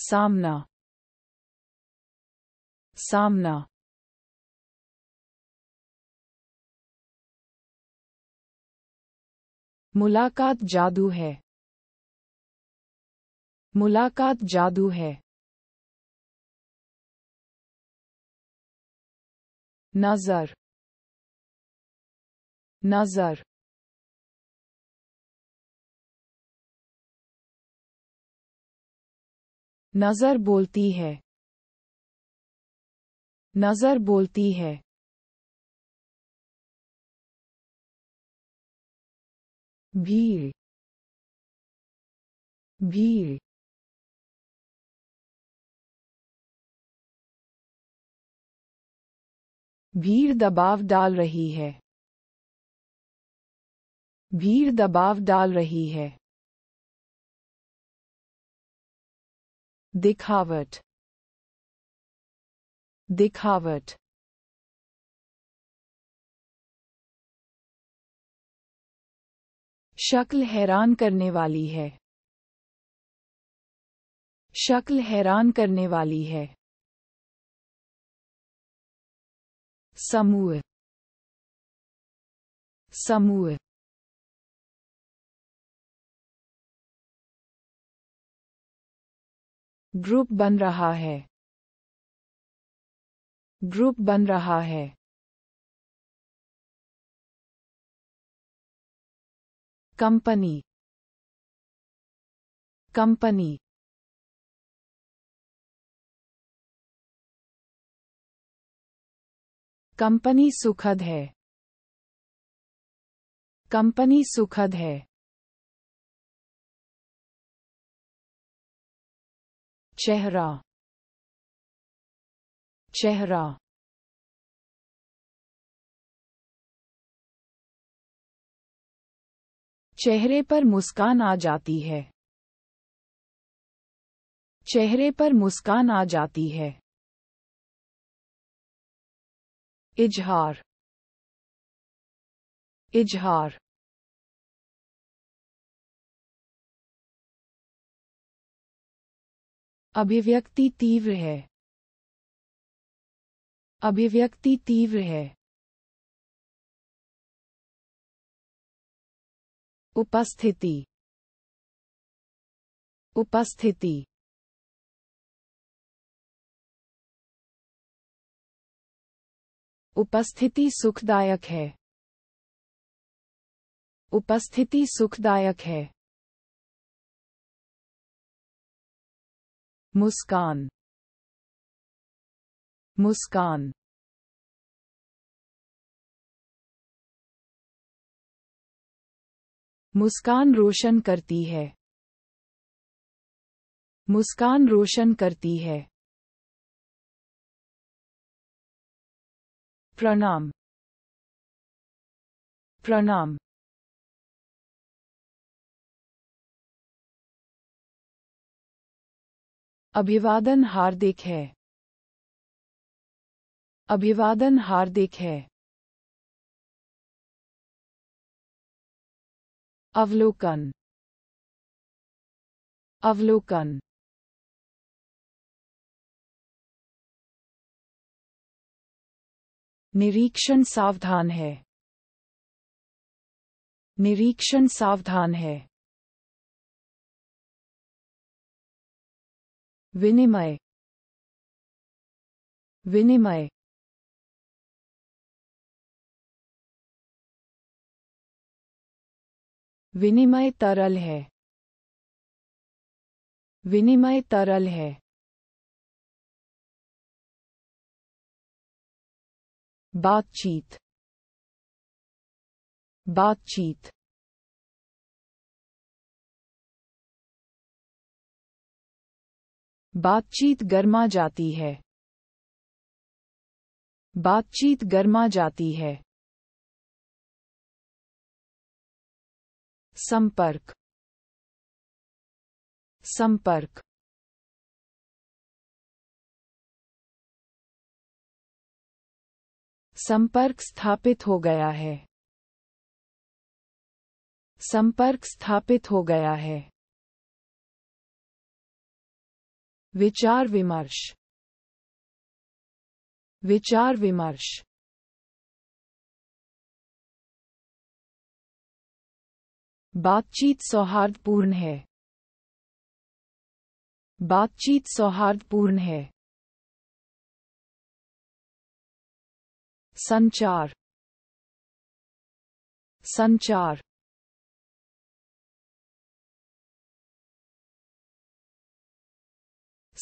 सामना सामना मुलाकात जादू है मुलाकात जादू है नजर नजर नजर बोलती है नजर बोलती है भीड़ भीड़ भीड़ दबाव डाल रही है भीड़ दबाव डाल रही है दिखावट दिखावट शक्ल हैरान करने वाली है शक्ल हैरान करने वाली है समूह समूह ग्रुप बन रहा है ग्रुप बन रहा है कंपनी कंपनी कंपनी सुखद है कंपनी सुखद है चेहरा चेहरा चेहरे पर मुस्कान आ जाती है चेहरे पर मुस्कान आ जाती है इजहार इजहार अभिव्यक्ति तीव्र है अभिव्यक्ति तीव्र है उपस्थिति उपस्थिति उपस्थिति सुखदायक है उपस्थिति सुखदायक है मुस्कान मुस्कान मुस्कान रोशन करती है मुस्कान रोशन करती है प्रणाम प्रणाम अभिवादन हार्दिक है अभिवादन हार्दिक है अवलोकन अवलोकन निरीक्षण सावधान है निरीक्षण सावधान है विनिमय विनिमय विनिमय तरल है विनिमय तरल है बातचीत बातचीत बातचीत गर्मा जाती है बातचीत गर्मा जाती है संपर्क संपर्क संपर्क स्थापित हो गया है संपर्क स्थापित हो गया है विचार विमर्श विचार विमर्श बातचीत सौहार्दपूर्ण है बातचीत सौहार्दपूर्ण है संचार संचार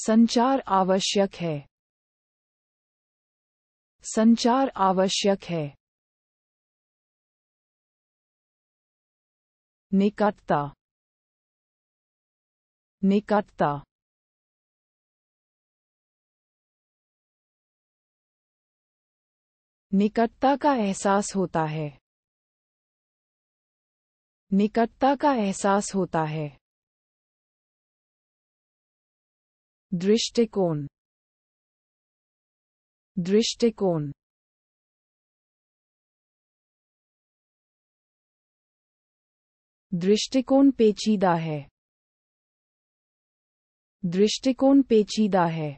संचार आवश्यक है संचार आवश्यक है निकटता निकटता निकटता का एहसास होता है निकटता का एहसास होता है दृष्टिकोण दृष्टिकोण दृष्टिकोण पेचीदा है दृष्टिकोण पेचीदा है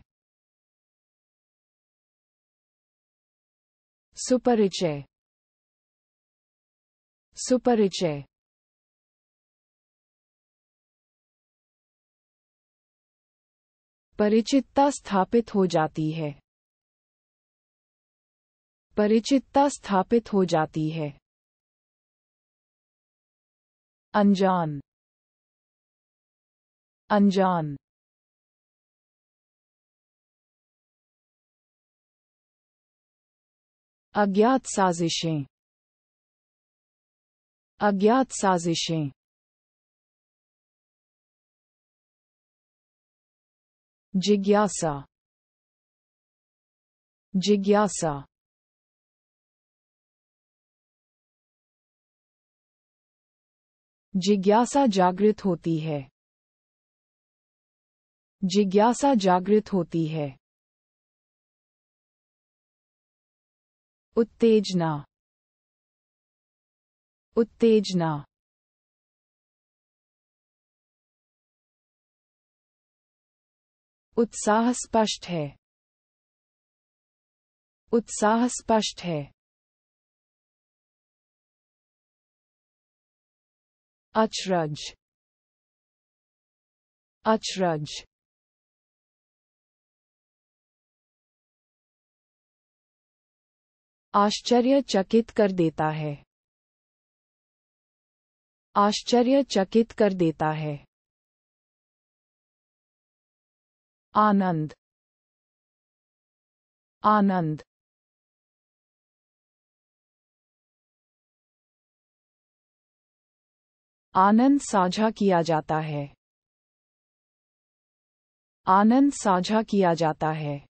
सुपरिचय सुपरिचय परिचितता स्थापित हो जाती है परिचितता स्थापित हो जाती है अनजान अनजान अज्ञात साजिशें अज्ञात साजिशें जिज्ञासा जिज्ञासा जिज्ञासा जागृत होती है जिज्ञासा जागृत होती है उत्तेजना उत्तेजना उत्साह स्पष्ट है उत्साह स्पष्ट है अचरज अचरज चकित कर देता है आश्चर्य चकित कर देता है आनंद आनंद आनंद साझा किया जाता है आनंद साझा किया जाता है